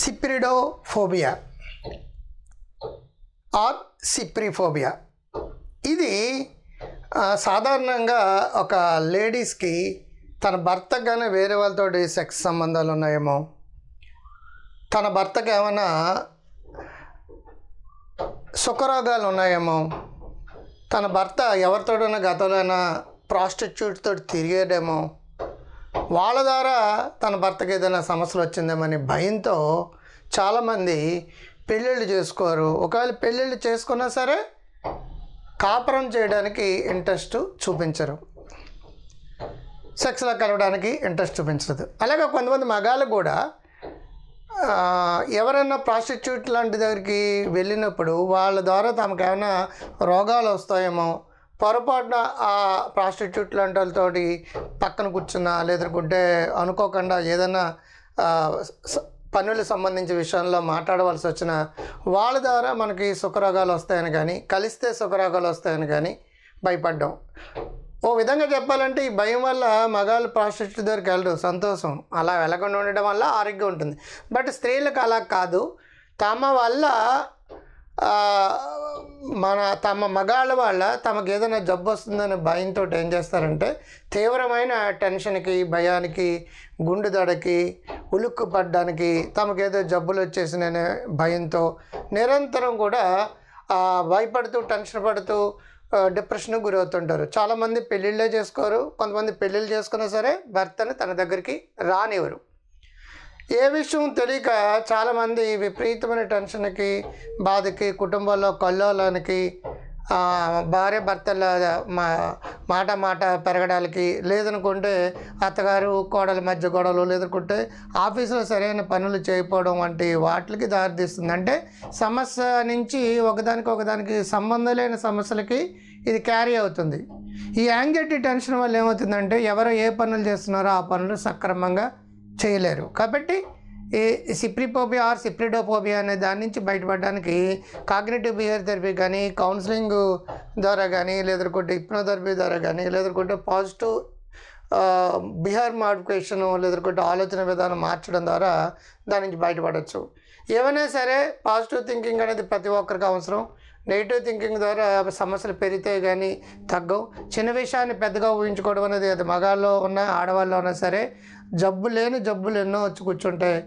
సిప్రిడోఫోబియా are సిప్రిఫోబియా ఇది సాధారణంగా ఒక లేడీస్కి తన భర్త కానీ వేరే వాళ్ళతో సెక్స్ సంబంధాలు ఉన్నాయేమో తన భర్తకు ఏమైనా సుఖరోగాలు ఉన్నాయేమో తన భర్త ఎవరితోడైనా గతంలో ప్రాస్టిట్యూట్తో తిరిగాడేమో వాళ్ళ ద్వారా తన భర్తకి ఏదైనా సమస్యలు వచ్చిందేమని భయంతో చాలామంది పెళ్ళిళ్ళు చేసుకోరు ఒకవేళ పెళ్ళిళ్ళు చేసుకున్నా సరే కాపురం చేయడానికి ఇంట్రెస్ట్ చూపించరు సెక్స్లో కలవడానికి ఇంట్రెస్ట్ చూపించదు అలాగే కొంతమంది మగాళ్ళు కూడా ఎవరైనా ప్రాస్టిట్యూట్ లాంటి దగ్గరికి వెళ్ళినప్పుడు వాళ్ళ ద్వారా తమకు ఏమైనా రోగాలు వస్తాయేమో పొరపాటున ఆ ప్రాస్టిట్యూట్ లాంటి వాళ్ళతోటి పక్కన కూర్చున్నా లేదనుకుంటే అనుకోకుండా ఏదైనా పనులకు సంబంధించి విషయంలో మాట్లాడవలసి వచ్చిన వాళ్ళ ద్వారా మనకి సుఖరోగాలు వస్తాయని కానీ కలిస్తే సుఖరోగాలు వస్తాయని కానీ భయపడ్డాం ఓ విధంగా చెప్పాలంటే ఈ భయం వల్ల మగాళ్ళు ప్రాస్టిట్యూట్ దగ్గరికి వెళ్ళరు సంతోషం అలా వెళ్ళకుండా ఉండడం వల్ల ఆరోగ్యం ఉంటుంది బట్ స్త్రీలకు అలా కాదు తమ వల్ల మన తమ మగాళ్ళ వాళ్ళ తమకు ఏదైనా జబ్బు వస్తుందనే భయంతో ఏం చేస్తారంటే తీవ్రమైన టెన్షన్కి భయానికి గుండు దడకి ఉలుక్కు పడ్డానికి తమకేదో జబ్బులు వచ్చేసిననే భయంతో నిరంతరం కూడా భయపడుతూ టెన్షన్ పడుతూ డిప్రెషన్కి గురవుతుంటారు చాలామంది పెళ్ళిళ్ళే చేసుకోరు కొంతమంది పెళ్ళిళ్ళు చేసుకున్నా సరే భర్తను తన దగ్గరికి రానివ్వరు ఏ విషయం తెలియక చాలామంది విపరీతమైన టెన్షన్కి బాధకి కుటుంబంలో కల్లోలానికి భార్య భర్తల మా మాట మాట పెరగడానికి లేదనుకుంటే అత్తగారు కోడల మధ్య గొడవలు లేదనుకుంటే ఆఫీసులో సరైన పనులు చేయకపోవడం వంటి వాటికి దారితీస్తుంది అంటే సమస్య నుంచి ఒకదానికి ఒకదానికి సంబంధం లేని సమస్యలకి ఇది క్యారీ అవుతుంది ఈ యాంగ్జైటీ టెన్షన్ వల్ల ఏమవుతుందంటే ఎవరో ఏ పనులు చేస్తున్నారో ఆ పనులు సక్రమంగా చేయలేరు కాబట్టి ఈ సిప్రిపోబియా ఆర్ సిప్రిడోపోబియా అనే దాని నుంచి బయటపడడానికి కాగ్నేటివ్ బిహేవియర్ థెరపీ కానీ కౌన్సిలింగ్ ద్వారా కానీ లేదనుకుంటే ఇప్నోథెరపీ ద్వారా కానీ లేదనుకుంటే పాజిటివ్ బిహేవియర్ మాడిఫికేషను లేదనుకుంటే ఆలోచన విధానం మార్చడం ద్వారా దాని నుంచి బయటపడవచ్చు ఏమైనా సరే పాజిటివ్ థింకింగ్ అనేది ప్రతి ఒక్కరికి అవసరం నెగిటివ్ థింకింగ్ ద్వారా సమస్యలు పెరిగితే కానీ తగ్గవు చిన్న విషయాన్ని పెద్దగా ఊహించుకోవడం అనేది అది మగాల్లో ఉన్న ఆడవాళ్ళు ఉన్నా సరే జబ్బు లేని జబ్బులు ఎన్నో వచ్చి కూర్చుంటాయి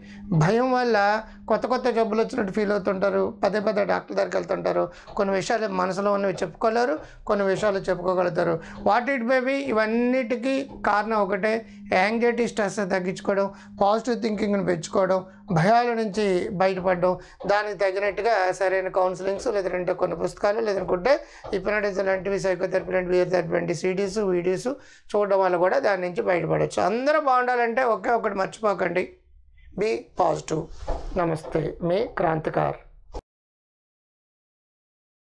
భయం వల్ల కొత్త కొత్త జబ్బులు వచ్చినట్టు ఫీల్ అవుతుంటారు పదే పదే డాక్టర్ దగ్గరికి వెళ్తుంటారు కొన్ని విషయాలు మనసులో ఉన్నవి చెప్పుకోలేరు కొన్ని విషయాలు చెప్పుకోగలుగుతారు వాట్ ఇట్ బేబీ ఇవన్నిటికీ కారణం ఒకటే యాంగ్జైటీ స్ట్రెస్ తగ్గించుకోవడం పాజిటివ్ థింకింగ్ని పెంచుకోవడం భయాల నుంచి బయటపడడం దానికి తగినట్టుగా సరైన కౌన్సిలింగ్స్ లేదంటే కొన్ని పుస్తకాలు లేదనుకుంటే హిప్నటిజ్ లాంటివి సైకోథెరపీ లాంటి వేరు థెరపీ లాంటి సిడీస్ వీడియోస్ చూడడం వల్ల కూడా దాని నుంచి బయటపడవచ్చు అందరూ బాగుండాలంటే ఒకే ఒకటి మర్చిపోకండి బీ పాజిటివ్ నమస్తే మీ క్రాంతికార్